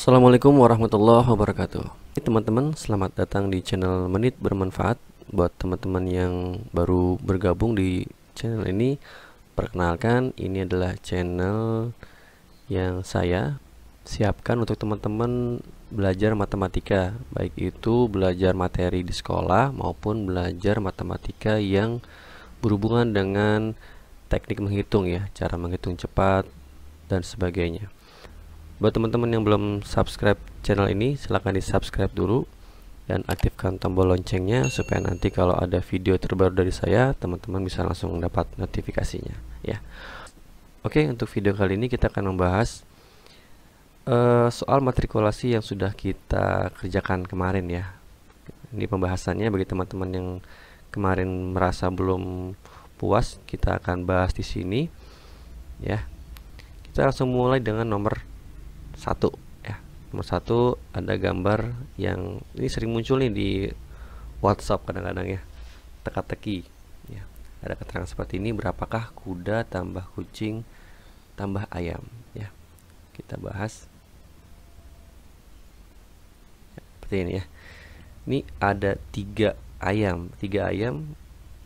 Assalamualaikum warahmatullahi wabarakatuh Teman-teman selamat datang di channel Menit Bermanfaat Buat teman-teman yang baru bergabung di channel ini Perkenalkan ini adalah channel yang saya siapkan untuk teman-teman belajar matematika Baik itu belajar materi di sekolah maupun belajar matematika yang berhubungan dengan teknik menghitung ya Cara menghitung cepat dan sebagainya buat teman-teman yang belum subscribe channel ini silahkan di subscribe dulu dan aktifkan tombol loncengnya supaya nanti kalau ada video terbaru dari saya teman-teman bisa langsung dapat notifikasinya ya Oke untuk video kali ini kita akan membahas uh, soal matrikulasi yang sudah kita kerjakan kemarin ya ini pembahasannya bagi teman-teman yang kemarin merasa belum puas kita akan bahas di sini ya kita langsung mulai dengan nomor satu ya nomor satu ada gambar yang ini sering muncul nih di WhatsApp kadang-kadang ya teka-teki ya ada keterangan seperti ini berapakah kuda tambah kucing tambah ayam ya kita bahas ya, seperti ini ya ini ada tiga ayam tiga ayam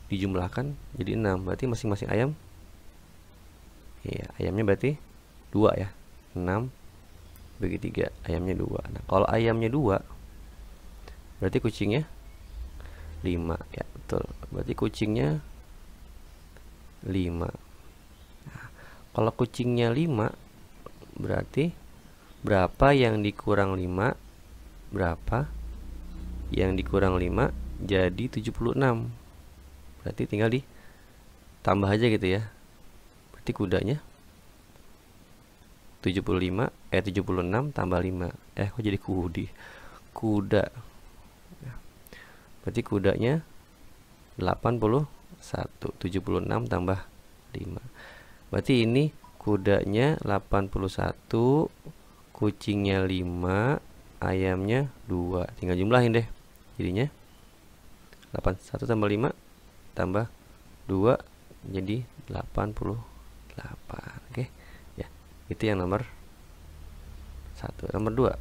dijumlahkan jadi enam berarti masing-masing ayam ya ayamnya berarti dua ya enam bagi tiga ayamnya dua nah kalau ayamnya dua berarti kucingnya lima, ya betul berarti kucingnya lima. nah, kalau kucingnya lima, berarti berapa yang dikurang lima? berapa yang dikurang lima? jadi 76 berarti tinggal di tambah aja gitu ya berarti kudanya 75 eh 76 tambah 5 eh kok jadi kudi kuda ya. berarti kudanya 81 76 tambah 5 berarti ini kudanya 81 kucingnya 5 ayamnya 2 tinggal jumlahin deh jadinya 81 tambah 5 tambah 2 jadi 88 oke okay itu yang nomor satu nomor dua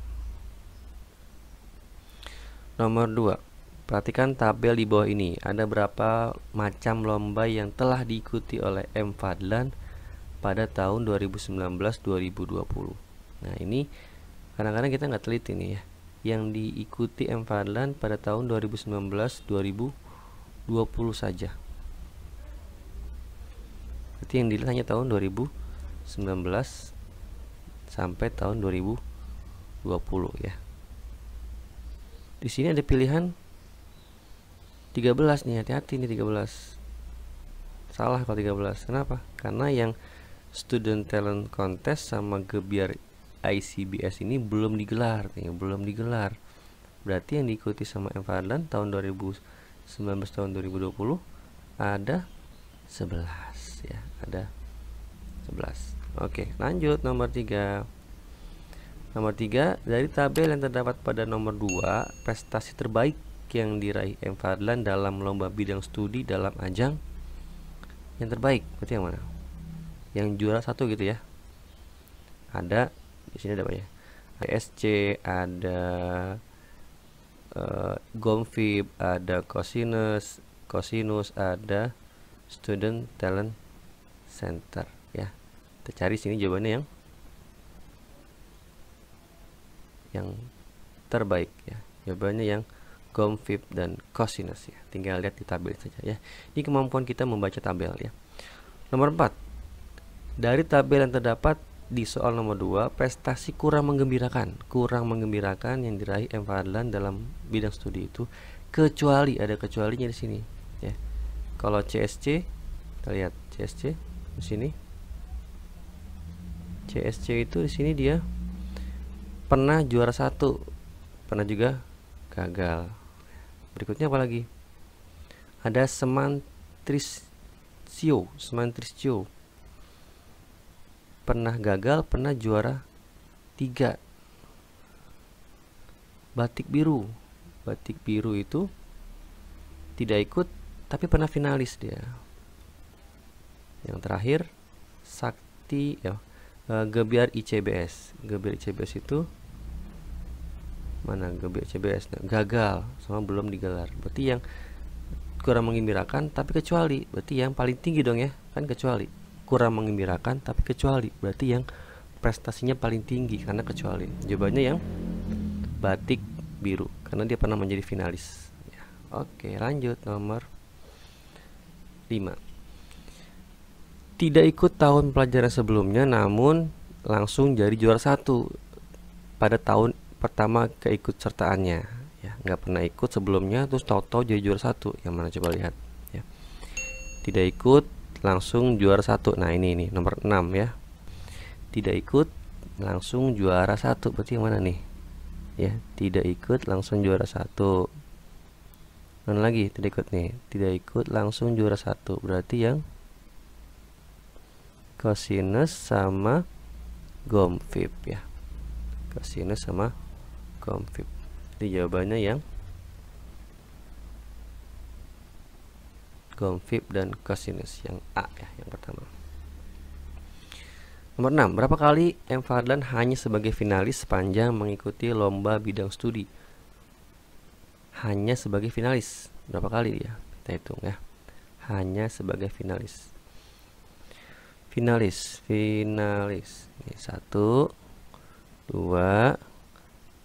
nomor dua perhatikan tabel di bawah ini ada berapa macam lomba yang telah diikuti oleh M Fadlan pada tahun 2019-2020 nah ini kadang-kadang kita nggak teliti nih ya yang diikuti M Fadlan pada tahun 2019-2020 saja berarti yang dilihat hanya tahun 2019 sampai tahun 2020 ya. Di sini ada pilihan 13 nih, hati-hati nih 13. Salah kalau 13. Kenapa? Karena yang Student Talent Contest sama Gebiar ICBS ini belum digelar nih, belum digelar. Berarti yang diikuti sama Envadlan tahun 2019 tahun 2020 ada 11 ya, ada 11. Oke, lanjut nomor 3. Nomor 3, dari tabel yang terdapat pada nomor 2, prestasi terbaik yang diraih M Fadlan dalam lomba bidang studi dalam ajang yang terbaik, berarti yang mana? Yang juara satu gitu ya. Ada di sini ada apa ya? ASC, ada uh, eh, Gomfib, ada Cosinus, Cosinus, ada Student Talent Center kita cari sini jawabannya yang yang terbaik ya jawabannya yang gomfib dan cosinus ya tinggal lihat di tabel saja ya ini kemampuan kita membaca tabel ya nomor 4 dari tabel yang terdapat di soal nomor 2 prestasi kurang menggembirakan kurang menggembirakan yang diraih M Fadlan dalam bidang studi itu kecuali ada kecualinya di sini ya kalau CSC kita lihat CSC di sini CSC itu di sini dia pernah juara satu pernah juga gagal berikutnya apa lagi ada Semantrisio Semantrisio pernah gagal pernah juara tiga batik biru batik biru itu tidak ikut tapi pernah finalis dia yang terakhir Sakti ya Eh, gebiar ICBS gebiar ICBS itu mana gebiar ICBS nah, gagal sama belum digelar berarti yang kurang mengembirakan tapi kecuali berarti yang paling tinggi dong ya kan kecuali kurang mengembirakan tapi kecuali berarti yang prestasinya paling tinggi karena kecuali jawabannya yang batik biru karena dia pernah menjadi finalis ya. oke lanjut nomor 5 tidak ikut tahun pelajaran sebelumnya namun langsung jadi juara satu pada tahun pertama keikutsertaannya ya nggak pernah ikut sebelumnya terus tahu-tahu jadi juara satu yang mana coba lihat ya tidak ikut langsung juara satu nah ini ini nomor 6 ya tidak ikut langsung juara satu berarti yang mana nih ya tidak ikut langsung juara satu mana lagi tidak ikut nih tidak ikut langsung juara satu berarti yang kosinus sama gomfib ya kosinus sama gomfib jadi jawabannya yang gomfib dan kosinus yang A ya yang pertama Nomor 6. Berapa kali M. Fadlan hanya sebagai finalis sepanjang mengikuti lomba bidang studi? Hanya sebagai finalis. Berapa kali ya Kita hitung ya. Hanya sebagai finalis finalis finalis ini satu dua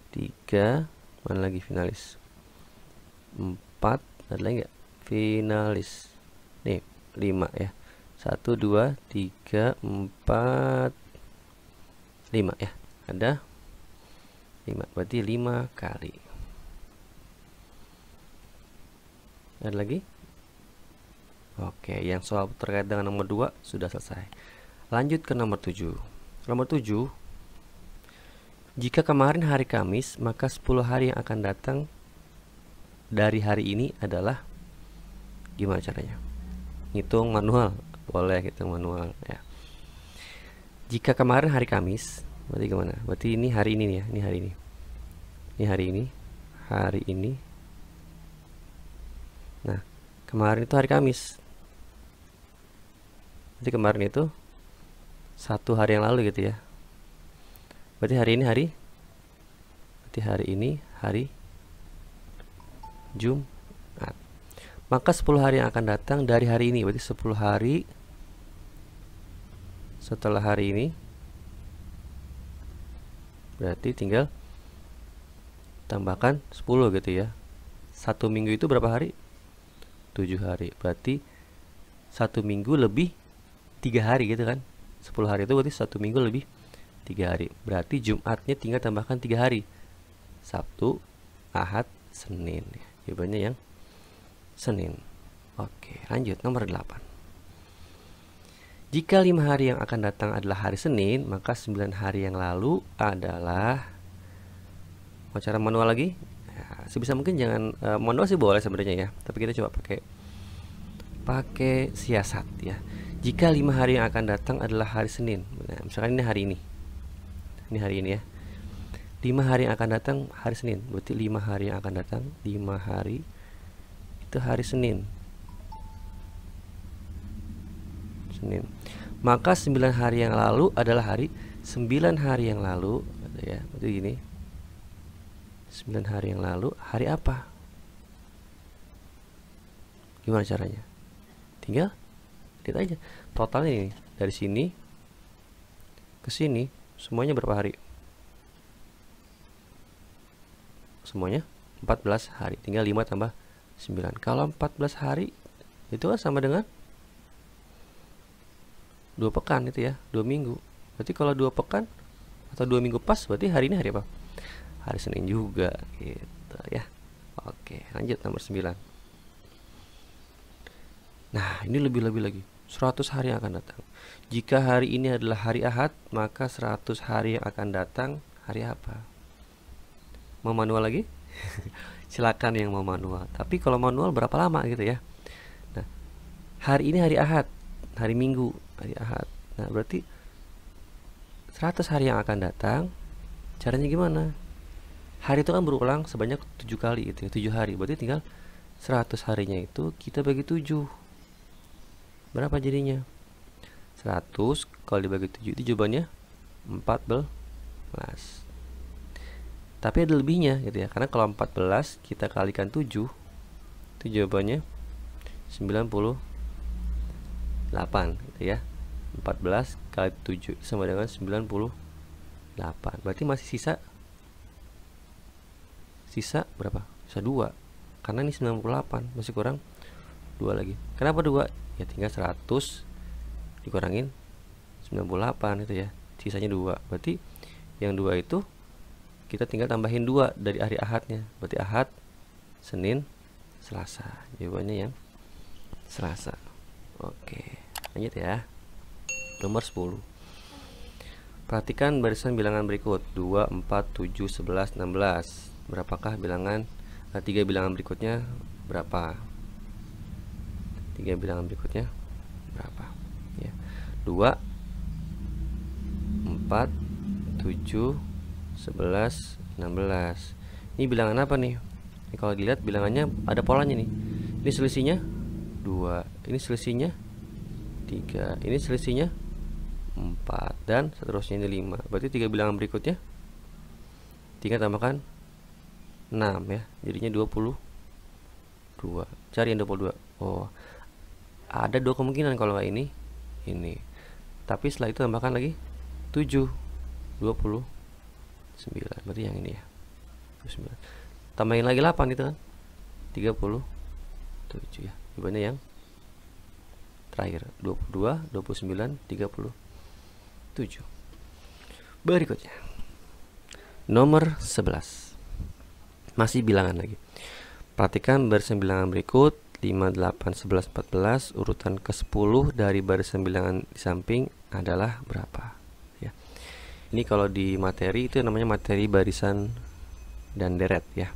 tiga mana lagi finalis empat ada lagi nggak finalis nih lima ya satu dua tiga empat lima ya ada lima berarti lima kali ada lagi Oke, yang soal terkait dengan nomor 2 sudah selesai. Lanjut ke nomor 7. Nomor 7 jika kemarin hari Kamis, maka 10 hari yang akan datang dari hari ini adalah gimana caranya? Ngitung manual. Boleh kita manual ya. Jika kemarin hari Kamis, berarti gimana? Berarti ini hari ini nih ya, ini hari ini. Ini hari ini, hari ini. Nah, kemarin itu hari Kamis berarti kemarin itu satu hari yang lalu gitu ya berarti hari ini hari berarti hari ini hari Jumat nah, maka 10 hari yang akan datang dari hari ini berarti 10 hari setelah hari ini berarti tinggal tambahkan 10 gitu ya satu minggu itu berapa hari 7 hari berarti satu minggu lebih tiga hari gitu kan 10 hari itu berarti satu minggu lebih tiga hari berarti Jumatnya tinggal tambahkan tiga hari Sabtu Ahad Senin jawabannya yang Senin oke lanjut nomor 8 jika lima hari yang akan datang adalah hari Senin, maka 9 hari yang lalu adalah mau cara manual lagi. Ya, sebisa mungkin jangan uh, manual sih boleh sebenarnya ya, tapi kita coba pakai pakai siasat ya jika lima hari yang akan datang adalah hari Senin nah, misalkan ini hari ini ini hari ini ya lima hari yang akan datang hari Senin berarti lima hari yang akan datang lima hari itu hari Senin Senin maka sembilan hari yang lalu adalah hari sembilan hari yang lalu ya berarti ini. sembilan hari yang lalu hari apa gimana caranya tinggal sedikit aja totalnya ini dari sini ke sini semuanya berapa hari semuanya 14 hari tinggal 5 tambah 9 kalau 14 hari itu kan sama dengan dua pekan itu ya dua minggu berarti kalau dua pekan atau dua minggu pas berarti hari ini hari apa hari Senin juga gitu ya oke lanjut nomor 9 nah ini lebih-lebih lagi 100 hari yang akan datang. Jika hari ini adalah hari Ahad, maka 100 hari yang akan datang hari apa? Mau manual lagi? Silakan yang mau manual. Tapi kalau manual berapa lama gitu ya? Nah, hari ini hari Ahad, hari Minggu, hari Ahad. Nah, berarti 100 hari yang akan datang caranya gimana? Hari itu kan berulang sebanyak 7 kali gitu ya, 7 hari. Berarti tinggal 100 harinya itu kita bagi 7 berapa jadinya 100 kalau dibagi 7 itu jawabannya 14 tapi ada lebihnya gitu ya karena kalau 14 kita kalikan 7 itu jawabannya 98 gitu ya 14 kali 7 sama dengan 98 berarti masih sisa sisa berapa? Sisa 2 karena ini 98 masih kurang 2 lagi kenapa 2? ya tinggal 100 dikurangin 98 itu ya sisanya dua berarti yang dua itu kita tinggal tambahin dua dari hari ahadnya berarti ahad senin selasa jawabannya yang selasa oke lanjut ya nomor 10 perhatikan barisan bilangan berikut 2 4 7 11 16 berapakah bilangan eh, tiga bilangan berikutnya berapa tiga bilangan berikutnya berapa ya dua empat tujuh sebelas enam belas ini bilangan apa nih ini kalau dilihat bilangannya ada polanya nih ini selisihnya dua ini selisihnya tiga ini selisihnya empat dan seterusnya ini lima berarti tiga bilangan berikutnya tiga tambahkan enam ya jadinya dua puluh dua. cari yang 22 oh ada dua kemungkinan kalau nggak ini ini tapi setelah itu tambahkan lagi 7 29 berarti yang ini ya 29 tambahin lagi 8 itu kan 37 ya jawabannya yang terakhir 22 29 37 berikutnya nomor 11 masih bilangan lagi perhatikan bersembilangan berikut 5, 8, 11, 14 urutan ke-10 dari barisan bilangan di samping adalah berapa ya. Ini kalau di materi itu namanya materi barisan dan deret ya.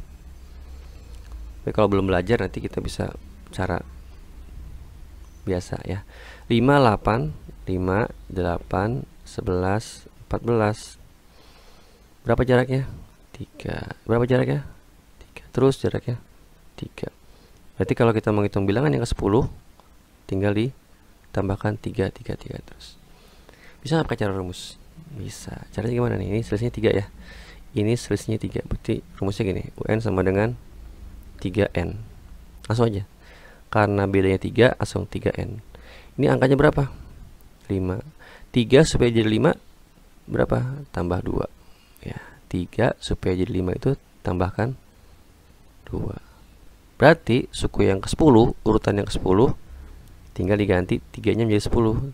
Tapi kalau belum belajar nanti kita bisa cara biasa ya. 5 8 5 8 11 14 berapa jaraknya? 3. Berapa jaraknya? 3. Terus jaraknya 3 Berarti kalau kita menghitung bilangan yang ke-10 tinggal ditambahkan 3 3 3 terus. Bisa nggak pakai cara rumus? Bisa. Caranya gimana nih? Ini selisihnya 3 ya. Ini selisihnya 3. Berarti rumusnya gini, UN sama dengan 3N. Langsung aja. Karena bedanya 3, langsung 3N. Ini angkanya berapa? 5. 3 supaya jadi 5 berapa? Tambah 2. Ya, 3 supaya jadi 5 itu tambahkan 2 Berarti suku yang ke-10, urutan yang ke-10 tinggal diganti 3-nya menjadi 10.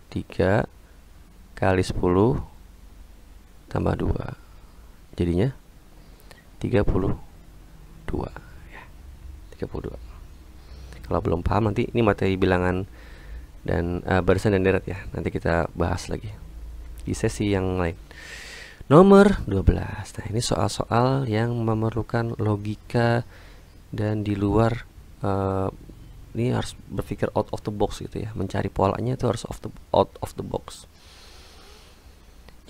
3 kali 10 tambah 2. Jadinya 32. Ya. 32. Kalau belum paham nanti ini materi bilangan dan uh, barisan dan deret ya. Nanti kita bahas lagi di sesi yang lain. Nomor 12. Nah, ini soal-soal yang memerlukan logika dan di luar uh, ini harus berpikir out of the box gitu ya mencari polanya itu harus of the, out of the box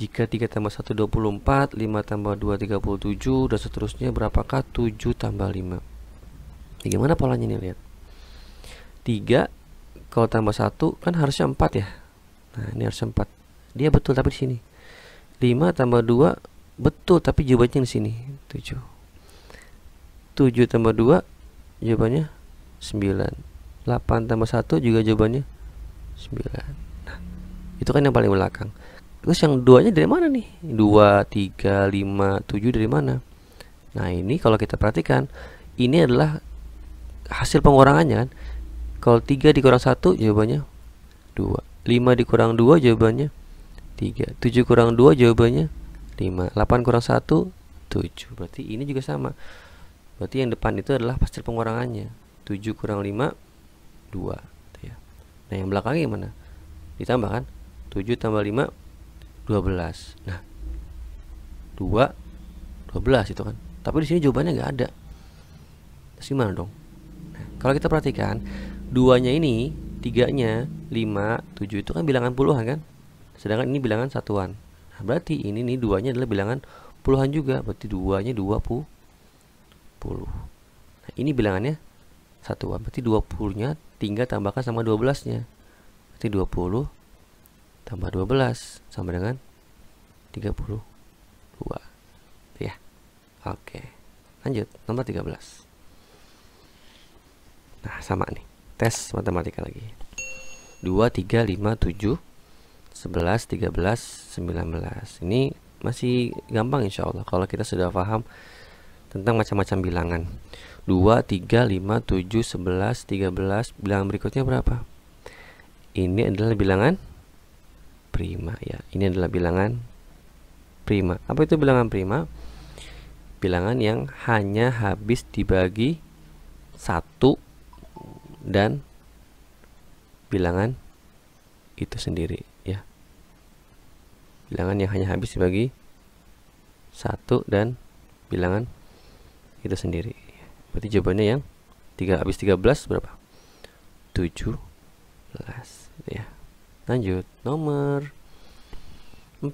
jika 3 tambah 1 24 5 tambah 2 37 dan seterusnya berapakah 7 tambah 5 ya, gimana polanya nih lihat 3 kalau tambah 1 kan harusnya 4 ya nah ini harus 4 dia betul tapi di sini 5 tambah 2 betul tapi jawabannya di sini 7 7 tambah 2 jawabannya 9 8 tambah 1 juga jawabannya 9 nah, itu kan yang paling belakang terus yang duanya dari mana nih 2, 3, 5, 7 dari mana nah ini kalau kita perhatikan ini adalah hasil pengurangannya kan kalau 3 dikurang 1 jawabannya 2 5 dikurang 2 jawabannya 3 7 kurang 2 jawabannya 5 8 kurang 1 7 berarti ini juga sama berarti yang depan itu adalah pasir pengurangannya 7 kurang 5 2 gitu ya. nah yang belakangnya gimana ditambah kan 7 tambah 5 12 nah 2 12 itu kan tapi di sini jawabannya nggak ada terus gimana dong nah, kalau kita perhatikan duanya ini tiganya 5 7 itu kan bilangan puluhan kan sedangkan ini bilangan satuan nah, berarti ini nih duanya adalah bilangan puluhan juga berarti duanya 20 Nah, ini bilangannya 1 berarti 20-nya tinggal tambahkan sama 12-nya. Berarti 20 tambah 12 sama dengan 32. Ya. Oke. Lanjut, nomor 13. Nah, sama nih. Tes matematika lagi. 2 3 5 7 11 13 19. Ini masih gampang insya Allah kalau kita sudah paham tentang macam-macam bilangan 2, 3, 5, 7, 11, 13 Bilangan berikutnya berapa? Ini adalah bilangan prima ya Ini adalah bilangan prima Apa itu bilangan prima? Bilangan yang hanya habis dibagi 1 dan bilangan itu sendiri ya bilangan yang hanya habis dibagi 1 dan bilangan itu sendiri berarti jawabannya yang 3 habis 13 berapa 17 ya lanjut nomor 14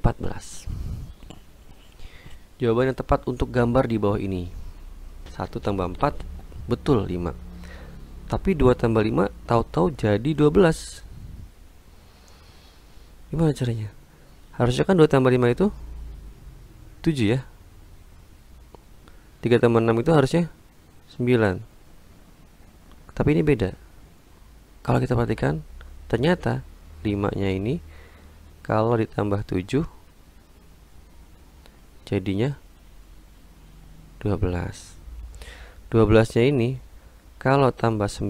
jawaban yang tepat untuk gambar di bawah ini 1 tambah 4 betul 5 tapi 2 tambah 5 tahu-tahu jadi 12 gimana caranya harusnya kan 2 tambah 5 itu 7 ya 3 tambah 6 itu harusnya 9 tapi ini beda kalau kita perhatikan ternyata 5 nya ini kalau ditambah 7 jadinya 12 12 nya ini kalau tambah 9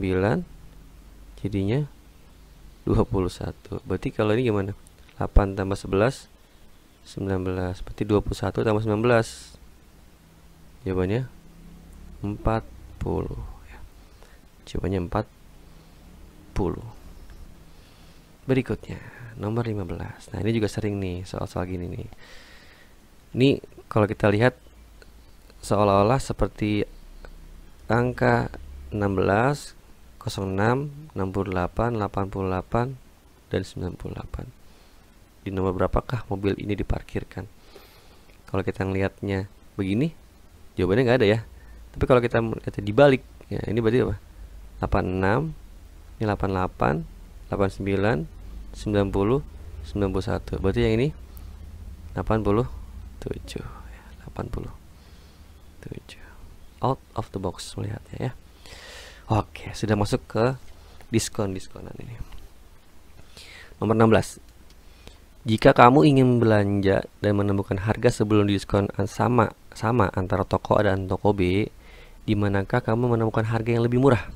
jadinya 21 berarti kalau ini gimana 8 tambah 11 19 berarti 21 tambah 19 jawabannya 40 ya. jawabannya 40 berikutnya nomor 15 nah ini juga sering nih soal-soal gini nih ini kalau kita lihat seolah-olah seperti angka 16 06 68 88 dan 98 di nomor berapakah mobil ini diparkirkan kalau kita ngelihatnya begini jawabannya nggak ada ya tapi kalau kita lihat dibalik ya ini berarti apa 86 ini 88 89 90 91 berarti yang ini 87 ya, 80 7 out of the box melihatnya ya oke sudah masuk ke diskon diskonan ini nomor 16 jika kamu ingin belanja dan menemukan harga sebelum diskon sama sama antara toko A dan toko B, di manakah kamu menemukan harga yang lebih murah?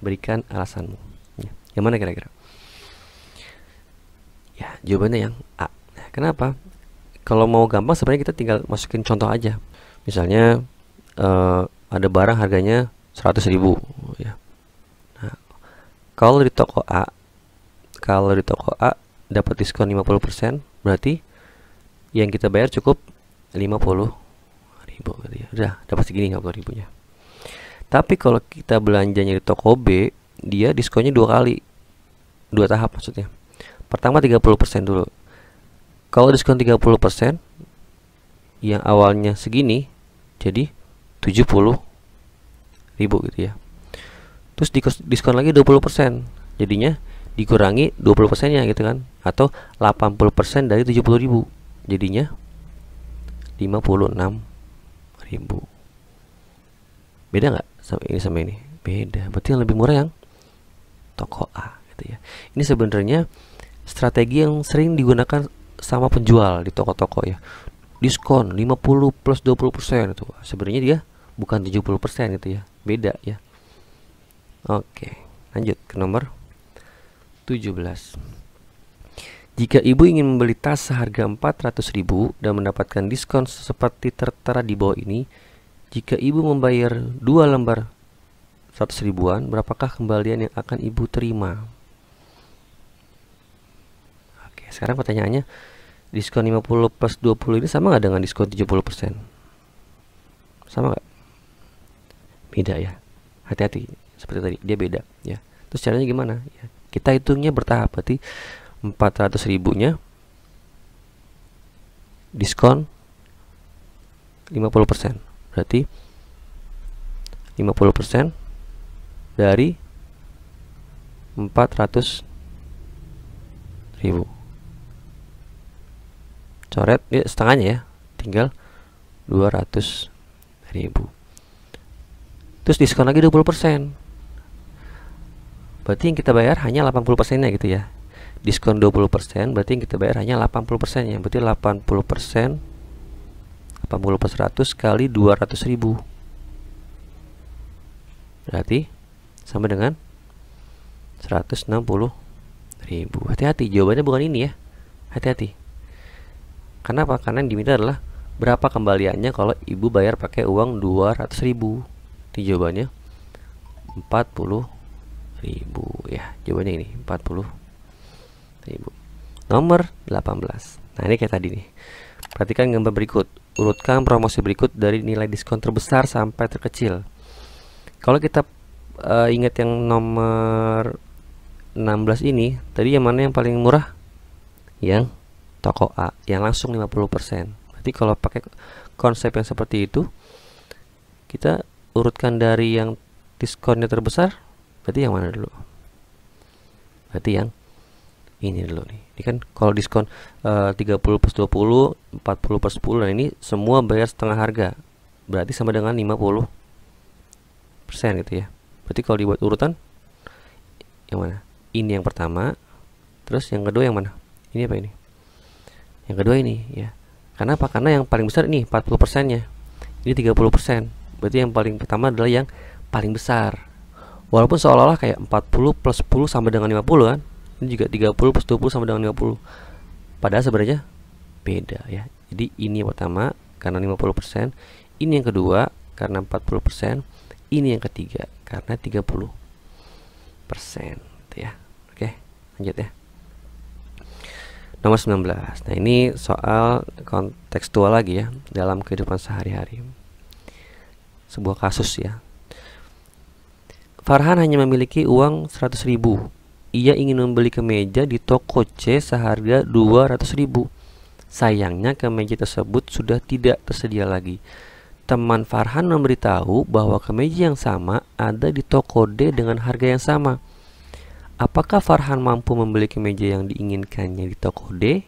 Berikan alasanmu. Ya, yang mana kira-kira? Ya, jawabannya yang A. Nah, kenapa? Kalau mau gampang sebenarnya kita tinggal masukin contoh aja. Misalnya uh, ada barang harganya 100.000 ya. Nah, kalau di toko A kalau di toko A dapat diskon 50% berarti yang kita bayar cukup 50 ribu berarti ya. Udah dapat segini 50 ribunya. Tapi kalau kita belanjanya di toko B, dia diskonnya dua kali. Dua tahap maksudnya. Pertama 30% dulu. Kalau diskon 30% yang awalnya segini jadi 70 ribu gitu ya. Terus diskon lagi 20%. Jadinya dikurangi 20% nya gitu kan atau 80% dari 70.000 jadinya 56.000 beda nggak sama ini sama ini beda berarti yang lebih murah yang toko A gitu ya ini sebenarnya strategi yang sering digunakan sama penjual di toko-toko ya diskon 50 plus 20% itu sebenarnya dia bukan 70% gitu ya beda ya oke lanjut ke nomor 17. Jika ibu ingin membeli tas seharga 400.000 dan mendapatkan diskon seperti tertera di bawah ini, jika ibu membayar dua lembar 100 ribuan, berapakah kembalian yang akan ibu terima? Oke, sekarang pertanyaannya, diskon 50 plus 20 ini sama nggak dengan diskon 70%? Sama nggak? Beda ya. Hati-hati, seperti tadi, dia beda ya. Terus caranya gimana? Ya kita hitungnya bertahap, berarti 400 ribunya diskon 50%. Berarti 50% dari 400 ribu coret ya setengahnya ya tinggal 200 ribu terus diskon lagi berarti yang kita bayar hanya 80% ya gitu ya diskon 20% persen berarti yang kita bayar hanya 80% ya berarti 80% persen 80 per 100 kali 200 ribu berarti sama dengan 160 ribu hati-hati jawabannya bukan ini ya hati-hati kenapa karena yang diminta adalah berapa kembaliannya kalau ibu bayar pakai uang 200 ribu di jawabannya 40 ribu ya jawabannya ini 40 ribu nomor 18 nah ini kayak tadi nih perhatikan gambar berikut urutkan promosi berikut dari nilai diskon terbesar sampai terkecil kalau kita uh, ingat yang nomor 16 ini tadi yang mana yang paling murah yang toko A yang langsung 50% berarti kalau pakai konsep yang seperti itu kita urutkan dari yang diskonnya terbesar berarti yang mana dulu berarti yang ini dulu nih ini kan kalau diskon eh, uh, 30 plus 20 40 plus 10 nah ini semua bayar setengah harga berarti sama dengan 50 persen gitu ya berarti kalau dibuat urutan yang mana ini yang pertama terus yang kedua yang mana ini apa ini yang kedua ini ya karena apa karena yang paling besar ini 40 persennya ini 30 persen berarti yang paling pertama adalah yang paling besar walaupun seolah-olah kayak 40 plus 10 sama dengan 50 kan ini juga 30 plus 20 sama dengan 50 padahal sebenarnya beda ya jadi ini yang pertama karena 50% ini yang kedua karena 40% ini yang ketiga karena 30% gitu ya oke lanjut ya nomor 19 nah ini soal kontekstual lagi ya dalam kehidupan sehari-hari sebuah kasus ya Farhan hanya memiliki uang 100 ribu. Ia ingin membeli kemeja di toko C seharga 200 ribu. Sayangnya kemeja tersebut sudah tidak tersedia lagi. Teman Farhan memberitahu bahwa kemeja yang sama ada di toko D dengan harga yang sama. Apakah Farhan mampu membeli kemeja yang diinginkannya di toko D?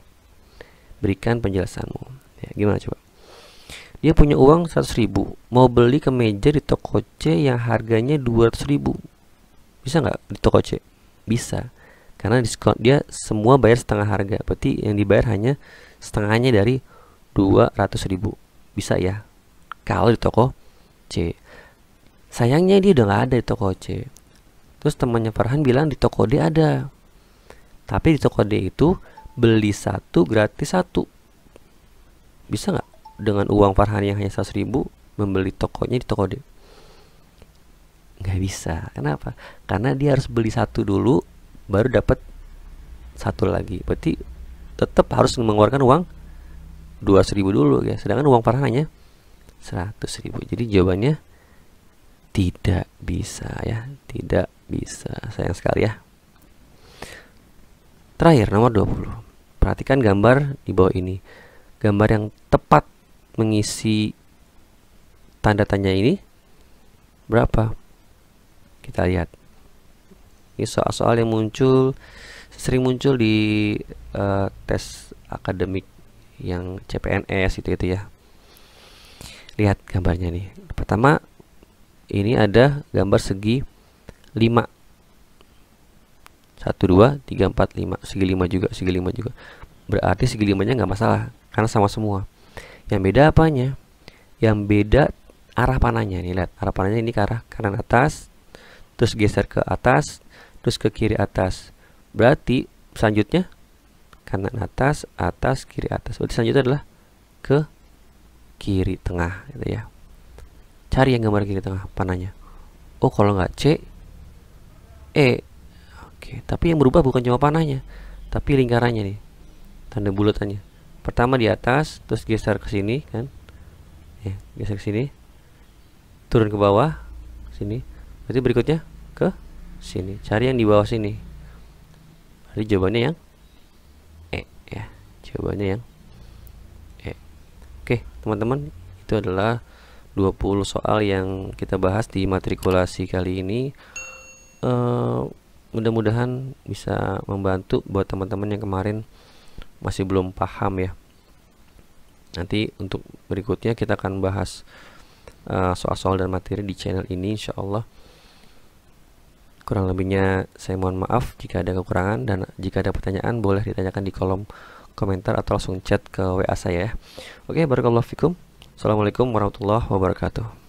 Berikan penjelasanmu. Ya, gimana coba? dia punya uang 100 ribu mau beli kemeja di toko C yang harganya 200 ribu bisa nggak di toko C bisa karena diskon dia semua bayar setengah harga berarti yang dibayar hanya setengahnya dari 200 ribu bisa ya kalau di toko C sayangnya dia udah nggak ada di toko C terus temannya Farhan bilang di toko D ada tapi di toko D itu beli satu gratis satu bisa nggak dengan uang Farhan yang hanya 100 ribu membeli tokonya di toko dia nggak bisa kenapa karena dia harus beli satu dulu baru dapat satu lagi berarti tetap harus mengeluarkan uang 200 ribu dulu ya sedangkan uang Farhan hanya 100 ribu jadi jawabannya tidak bisa ya tidak bisa sayang sekali ya terakhir nomor 20 perhatikan gambar di bawah ini gambar yang tepat mengisi tanda tanya ini berapa? Kita lihat. Ini soal-soal yang muncul sering muncul di uh, tes akademik yang CPNS itu-itu ya. Lihat gambarnya nih. Pertama ini ada gambar segi 5 1, 2, 3, 4, 5 Segi 5 juga, segi 5 juga Berarti segi 5 nya nggak masalah Karena sama semua yang beda apanya? Yang beda arah panahnya nih lihat. Arah panahnya ini ke arah kanan atas, terus geser ke atas, terus ke kiri atas. Berarti selanjutnya kanan atas, atas, kiri atas. Berarti selanjutnya adalah ke kiri tengah gitu ya. Cari yang gambar kiri tengah panahnya. Oh, kalau nggak C E. Oke, tapi yang berubah bukan cuma panahnya, tapi lingkarannya nih. Tanda bulatannya pertama di atas terus geser ke sini kan ya, geser ke sini turun ke bawah sini berarti berikutnya ke sini cari yang di bawah sini jadi jawabannya yang E ya jawabannya yang E oke teman-teman itu adalah 20 soal yang kita bahas di matrikulasi kali ini uh, mudah-mudahan bisa membantu buat teman-teman yang kemarin masih belum paham ya nanti untuk berikutnya kita akan bahas eh, soal-soal uh, dan materi di channel ini insya Allah kurang lebihnya saya mohon maaf jika ada kekurangan dan jika ada pertanyaan boleh ditanyakan di kolom komentar atau langsung chat ke WA saya ya. Oke, barakallahu fikum. Assalamualaikum warahmatullahi wabarakatuh.